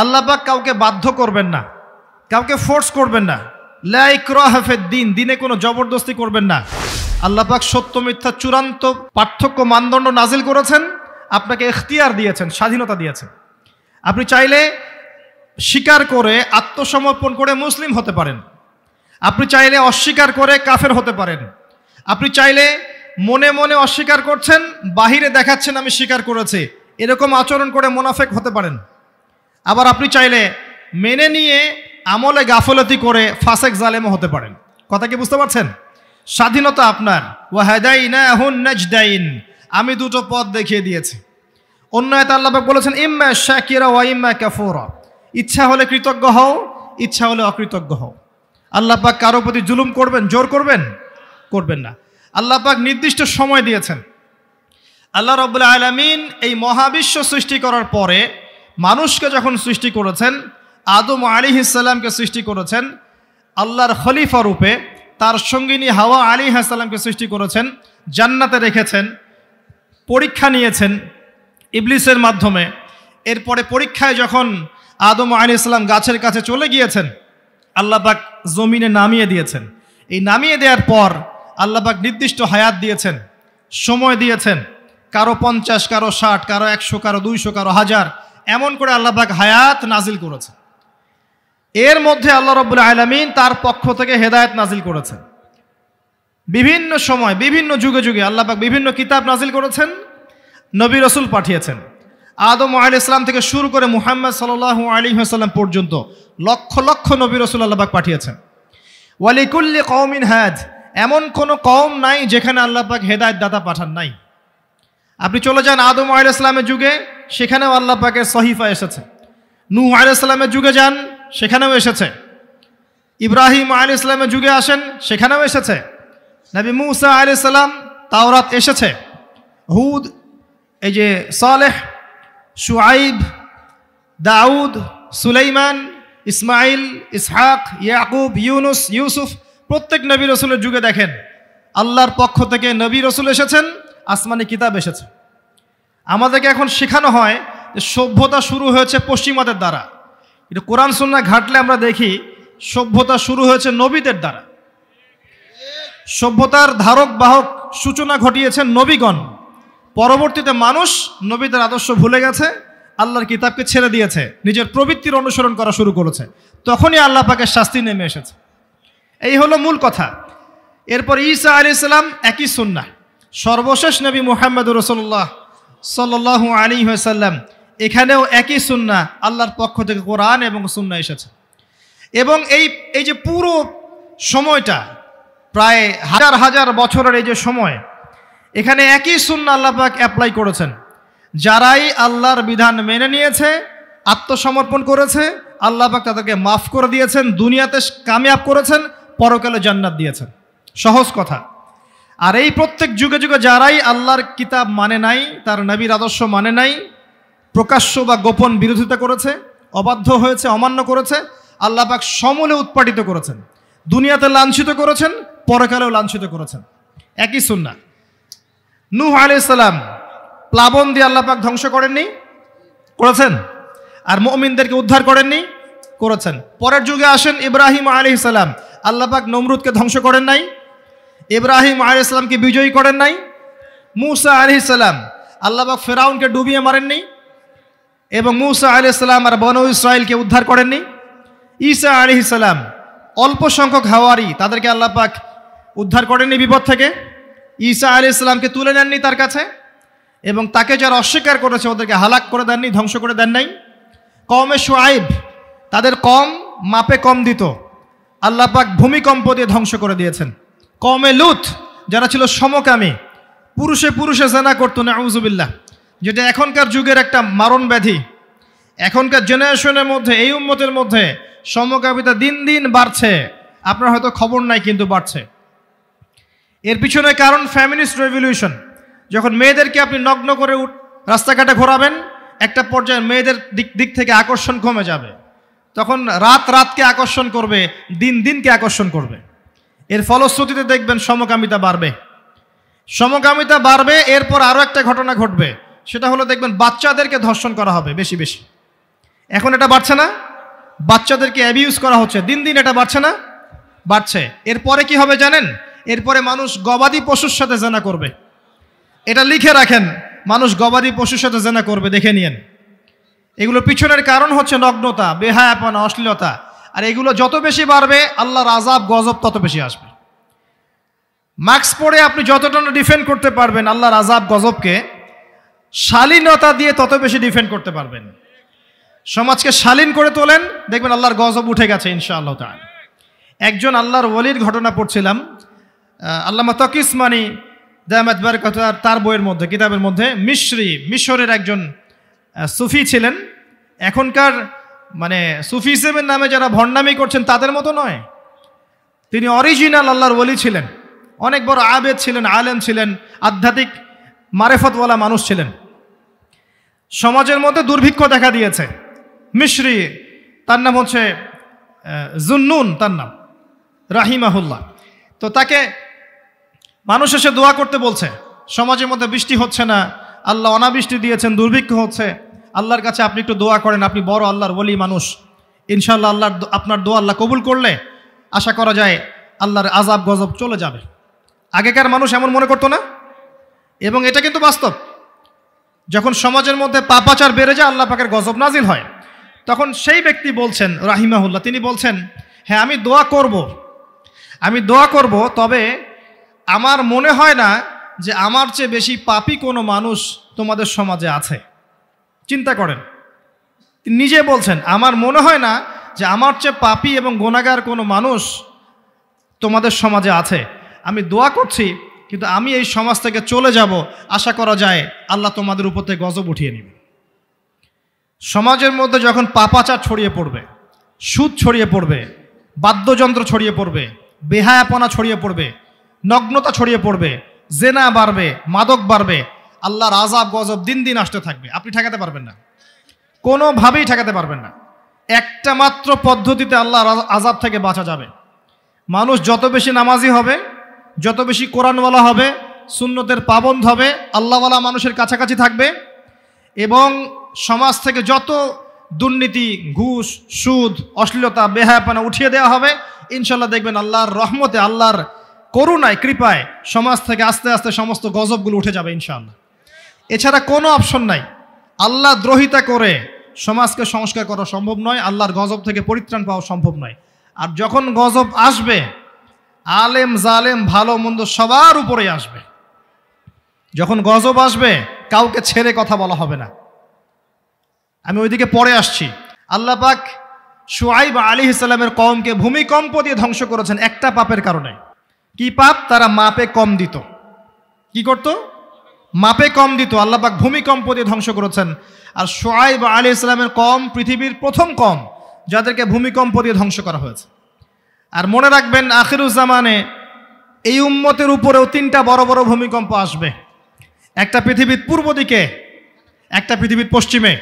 আল্লাপাক কাউকে বাধ্য করবেন না কাউকে ফোর্স করবেন না লাইক হাফের দিন দিনে কোনো জবরদস্তি করবেন না আল্লাপাক সত্য মিথ্যা চূড়ান্ত পার্থক্য মানদণ্ড নাজিল করেছেন আপনাকে এখতিয়ার দিয়েছেন স্বাধীনতা দিয়েছেন আপনি চাইলে স্বীকার করে আত্মসমর্পণ করে মুসলিম হতে পারেন আপনি চাইলে অস্বীকার করে কাফের হতে পারেন আপনি চাইলে মনে মনে অস্বীকার করছেন বাহিরে দেখাচ্ছেন আমি স্বীকার করেছি এরকম আচরণ করে মোনাফেক হতে পারেন আবার আপনি চাইলে মেনে নিয়ে আমলে গাফলতি করে ফাসেক জালেমও হতে পারেন কথা কি বুঝতে পারছেন স্বাধীনতা আপনার ওয়াহাদাইন আমি দুটো পথ দেখিয়ে দিয়েছি অন্য এত আল্লাহ বলেছেন ইম্মা শাকিরা ওয়া ইম্মা কাফুরা ইচ্ছা হলে কৃতজ্ঞ হও ইচ্ছা হলে অকৃতজ্ঞ হও আল্লাপাক কারো প্রতি জুলুম করবেন জোর করবেন করবেন না আল্লাপাক নির্দিষ্ট সময় দিয়েছেন আল্লাহ রবুল্লা আলমিন এই মহাবিশ্ব সৃষ্টি করার পরে মানুষকে যখন সৃষ্টি করেছেন আদম আলী ইসাল্লামকে সৃষ্টি করেছেন আল্লাহর খলিফা রূপে তার সঙ্গিনী হাওয়া আলী হাসাল্লামকে সৃষ্টি করেছেন জান্নাতে রেখেছেন পরীক্ষা নিয়েছেন ইবলিসের মাধ্যমে এরপরে পরীক্ষায় যখন আদম আলী ইসলাম গাছের কাছে চলে গিয়েছেন আল্লাপাক জমিনে নামিয়ে দিয়েছেন এই নামিয়ে দেওয়ার পর আল্লাপাক নির্দিষ্ট হায়াত দিয়েছেন সময় দিয়েছেন কারো পঞ্চাশ কারো ষাট কারো একশো কারো দুইশো কারো হাজার এমন করে আল্লাহ পাক হায়াত নাজিল করেছে এর মধ্যে আল্লাহ রব্বুল আলমিন তার পক্ষ থেকে হেদায়ত নাজিল করেছেন বিভিন্ন সময় বিভিন্ন যুগে যুগে আল্লাহ পাক বিভিন্ন কিতাব নাজিল করেছেন নবী রসুল পাঠিয়েছেন আদম আল ইসলাম থেকে শুরু করে মুহাম্মদ সাল আলী সাল্লাম পর্যন্ত লক্ষ লক্ষ নবী রসুল আল্লাহবাক পাঠিয়েছেন ওয়ালিকুল্লি কৌমিন হাজ এমন কোনো কম নাই যেখানে আল্লাহবাক হেদায়ত দাতা পাঠান নাই আপনি চলে যান আদম আল ইসলামের যুগে সেখানেও আল্লাহ পাকের সহিফা এসেছে নূ আলি ইসলামের যুগে যান সেখানেও এসেছে ইব্রাহিম আলি ইসলামের যুগে আসেন সেখানেও এসেছে নবী মুসা আলি সাল্লাম তাওরাত এসেছে হুদ এই যে সালেহ সুয়াইব দাউদ সুলাইমান ইসমাইল ইসহাক ইয়াকুব ইউনুস ইউসুফ প্রত্যেক নবী রসুলের যুগে দেখেন আল্লাহর পক্ষ থেকে নবী রসুল এসেছেন আসমানি কিতাব এসেছে আমাদেরকে এখন শেখানো হয় যে সভ্যতা শুরু হয়েছে পশ্চিমাদের দ্বারা কিন্তু কোরআন সুন্না ঘাটলে আমরা দেখি সভ্যতা শুরু হয়েছে নবীদের দ্বারা সভ্যতার ধারক বাহক সূচনা ঘটিয়েছেন নবীগণ পরবর্তীতে মানুষ নবীদের আদর্শ ভুলে গেছে আল্লাহর কিতাবকে ছেড়ে দিয়েছে নিজের প্রবৃত্তির অনুসরণ করা শুরু করেছে তখনই আল্লাহ পাকে শাস্তি নেমে এসেছে এই হলো মূল কথা এরপর ঈসা আলি ইসলাম একই সুন্না সর্বশেষ নবী মোহাম্মদ রসল্লাহ সাল্লাহ আলী হাসাল্লাম এখানেও একই সুন্না আল্লাহর পক্ষ থেকে কোরআন এবং সুন্না এসেছে এবং এই এই যে পুরো সময়টা প্রায় হাজার হাজার বছরের এই যে সময় এখানে একই সুন্না আল্লাহ পাক অ্যাপ্লাই করেছেন যারাই আল্লাহর বিধান মেনে নিয়েছে আত্মসমর্পণ করেছে আল্লাহ পাক তাদেরকে মাফ করে দিয়েছেন দুনিয়াতে কামিয়াব করেছেন পরকালে জান্নাত দিয়েছেন সহজ কথা আর এই প্রত্যেক যুগে যুগে যারাই আল্লাহর কিতাব মানে নাই তার নবীর আদর্শ মানে নাই প্রকাশ্য বা গোপন বিরোধিতা করেছে অবাধ্য হয়েছে অমান্য করেছে আল্লাহ পাক সমূলে উৎপাটিত করেছেন দুনিয়াতে লাঞ্ছিত করেছেন পরকালেও লাঞ্ছিত করেছেন একই সুন্না নূহ আলাইসাল্লাম প্লাবন দিয়ে আল্লাহ পাক ধ্বংস করেননি করেছেন আর মমিনদেরকে উদ্ধার করেননি করেছেন পরের যুগে আসেন ইব্রাহিম আলি সাল্লাম আল্লাপাক নমরুদকে ধ্বংস করেন নাই ইব্রাহিম আলি বিজয়ী করেন নাই মুসা আলি ইসলাম আল্লাহবাক ফেরাউনকে ডুবিয়ে মারেননি এবং মুসা আলি আর বন ইসরায়েলকে উদ্ধার করেননি ঈসা আলি অল্প সংখ্যক হাওয়ারি তাদেরকে আল্লাপাক উদ্ধার করেননি বিপদ থেকে ঈসা আলি তুলে নেননি তার কাছে এবং তাকে যারা অস্বীকার করেছে ওদেরকে হালাক করে দেননি ধ্বংস করে দেন নাই কমে সোয়াইব তাদের কম মাপে কম দিত আল্লাপাক ভূমিকম্প দিয়ে ধ্বংস করে দিয়েছেন কমে লুথ যারা ছিল সমকামী পুরুষে পুরুষে জেনা করতো নাউজুবিল্লাহ যেটা এখনকার যুগের একটা মারণ ব্যাধি এখনকার জেনারেশনের মধ্যে এই উন্মতের মধ্যে সমকামিতা দিন দিন বাড়ছে আপনার হয়তো খবর নাই কিন্তু বাড়ছে এর পিছনে কারণ ফ্যামিলিস্ট রেভলিউশন যখন মেয়েদেরকে আপনি নগ্ন করে রাস্তাঘাটে ঘোরাবেন একটা পর্যায়ে মেয়েদের দিক দিক থেকে আকর্ষণ কমে যাবে তখন রাত রাতকে আকর্ষণ করবে দিন দিনকে আকর্ষণ করবে এর ফলশ্রুতিতে দেখবেন সমকামিতা বাড়বে সমকামিতা বাড়বে এরপর আরও একটা ঘটনা ঘটবে সেটা হলো দেখবেন বাচ্চাদেরকে ধর্ষণ করা হবে বেশি বেশি এখন এটা বাড়ছে না বাচ্চাদেরকে অ্যাবিউজ করা হচ্ছে দিন দিন এটা বাড়ছে না বাড়ছে এরপরে কি হবে জানেন এরপরে মানুষ গবাদি পশুর সাথে জেনা করবে এটা লিখে রাখেন মানুষ গবাদি পশুর সাথে জেনা করবে দেখে নিয়েন এগুলো পিছনের কারণ হচ্ছে নগ্নতা বেহায়াপনা অশ্লীলতা আর এগুলো যত বেশি বাড়বে আল্লাহর আজাব গজব তত বেশি আসবে মাস্ক পরে আপনি যতটা ডিফেন্ড করতে পারবেন আল্লাহর আজাব গজবকে শালীনতা দিয়ে তত বেশি ডিফেন্ড করতে পারবেন সমাজকে শালীন করে তোলেন দেখবেন আল্লাহর গজব উঠে গেছে ইনশাআল্লাহ তার একজন আল্লাহর ওলির ঘটনা পড়ছিলাম আল্লাহ তকিসমানি ইসমানি কথা তার বইয়ের মধ্যে কিতাবের মধ্যে মিশ্রী মিশরের একজন সুফি ছিলেন এখনকার মানে সুফিজমের নামে যারা ভণ্ডামি করছেন তাদের মতো নয় তিনি অরিজিনাল আল্লাহর ওলি ছিলেন অনেক বড় আবেদ ছিলেন আলেম ছিলেন আধ্যাত্মিক মারেফতওয়ালা মানুষ ছিলেন সমাজের মধ্যে দুর্ভিক্ষ দেখা দিয়েছে মিশ্রি তার নাম হচ্ছে জুন্নুন তার নাম রাহিমাহুল্লাহ তো তাকে মানুষ এসে দোয়া করতে বলছে সমাজের মধ্যে বৃষ্টি হচ্ছে না আল্লাহ অনাবৃষ্টি দিয়েছেন দুর্ভিক্ষ হচ্ছে আল্লাহর কাছে আপনি একটু দোয়া করেন আপনি বড় আল্লাহর বলি মানুষ ইনশাল্লাহ আল্লাহর আপনার দোয়া আল্লাহ কবুল করলে আশা করা যায় আল্লাহর আজাব গজব চলে যাবে আগেকার মানুষ এমন মনে করতো না এবং এটা কিন্তু বাস্তব যখন সমাজের মধ্যে পাপাচার বেড়ে যায় আল্লাহ পাকের গজব নাজিল হয় তখন সেই ব্যক্তি বলছেন রাহিমাহুল্লাহ তিনি বলছেন হ্যাঁ আমি দোয়া করব। আমি দোয়া করব তবে আমার মনে হয় না যে আমার চেয়ে বেশি পাপি কোনো মানুষ তোমাদের সমাজে আছে চিন্তা করেন নিজে বলছেন আমার মনে হয় না যে আমার চেয়ে পাপি এবং গোনাগার কোনো মানুষ তোমাদের সমাজে আছে আমি দোয়া করছি কিন্তু আমি এই সমাজ থেকে চলে যাব আশা করা যায় আল্লাহ তোমাদের উপর থেকে গজব উঠিয়ে নেবে সমাজের মধ্যে যখন পাপাচার ছড়িয়ে পড়বে সুদ ছড়িয়ে পড়বে বাদ্যযন্ত্র ছড়িয়ে পড়বে বেহায়াপনা ছড়িয়ে পড়বে নগ্নতা ছড়িয়ে পড়বে জেনা বাড়বে মাদক বাড়বে আল্লাহর আজাব গজব দিন দিন আসতে থাকবে আপনি ঠেকাতে পারবেন না কোনোভাবেই ঠেকাতে পারবেন না একটা মাত্র পদ্ধতিতে আল্লাহর আজাব থেকে বাঁচা যাবে মানুষ যত বেশি নামাজি হবে যত বেশি কোরআনওয়ালা হবে সুন্নতের পাবন্ধ হবে আল্লাহওয়ালা মানুষের কাছাকাছি থাকবে এবং সমাজ থেকে যত দুর্নীতি ঘুষ সুদ অশ্লীলতা বেহায়াপানা উঠিয়ে দেওয়া হবে ইনশাল্লাহ দেখবেন আল্লাহর রহমতে আল্লাহর করুণায় কৃপায় সমাজ থেকে আস্তে আস্তে সমস্ত গজবগুলো উঠে যাবে ইনশাআল্লাহ এছাড়া কোনো অপশন নাই আল্লাহ দ্রোহিতা করে সমাজকে সংস্কার করা সম্ভব নয় আল্লাহর গজব থেকে পরিত্রাণ পাওয়া সম্ভব নয় আর যখন গজব আসবে আলেম জালেম ভালো মন্দ সবার উপরে আসবে যখন গজব আসবে কাউকে ছেড়ে কথা বলা হবে না আমি ওইদিকে পরে আসছি আল্লাহ পাক সোয়াইব আলী ইসলামের কমকে ভূমিকম্প দিয়ে ধ্বংস করেছেন একটা পাপের কারণে কি পাপ তারা মাপে কম দিত কি করতো মাপে কম দিত আল্লাপাক ভূমিকম্প দিয়ে ধ্বংস করেছেন আর সোয়াইব আলী ইসলামের কম পৃথিবীর প্রথম কম যাদেরকে ভূমিকম্প দিয়ে ধ্বংস করা হয়েছে আর মনে রাখবেন আখিরুজ্জামানে এই উম্মতের উপরেও তিনটা বড় বড় ভূমিকম্প আসবে একটা পৃথিবীর পূর্ব দিকে একটা পৃথিবীর পশ্চিমে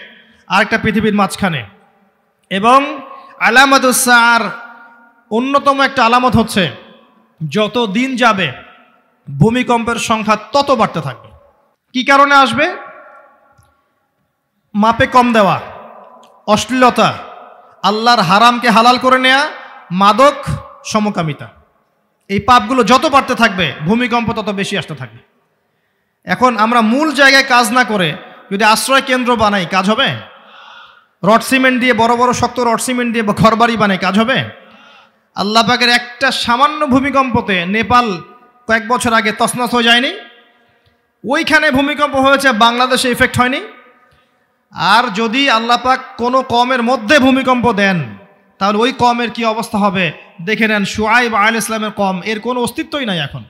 আর একটা পৃথিবীর মাঝখানে এবং আলামতুসার অন্যতম একটা আলামত হচ্ছে যত দিন যাবে ভূমিকম্পের সংখ্যা তত বাড়তে থাকবে কি কারণে আসবে মাপে কম দেওয়া অশ্লীলতা আল্লাহর হারামকে হালাল করে নেয়া মাদক সমকামিতা এই পাপগুলো যত বাড়তে থাকবে ভূমিকম্প তত বেশি আসতে থাকবে এখন আমরা মূল জায়গায় কাজ না করে যদি আশ্রয় কেন্দ্র বানাই কাজ হবে রড সিমেন্ট দিয়ে বড় বড় শক্ত রড সিমেন্ট দিয়ে ঘর বাড়ি বানাই কাজ হবে পাকের একটা সামান্য ভূমিকম্পতে নেপাল কয়েক বছর আগে তসনস হয়ে যায়নি ওইখানে ভূমিকম্প হয়েছে বাংলাদেশে ইফেক্ট হয়নি আর যদি পাক কোনো কমের মধ্যে ভূমিকম্প দেন তাহলে ওই কমের কি অবস্থা হবে দেখে নেন সোয়াইব আল ইসলামের কম এর কোনো অস্তিত্বই নাই এখন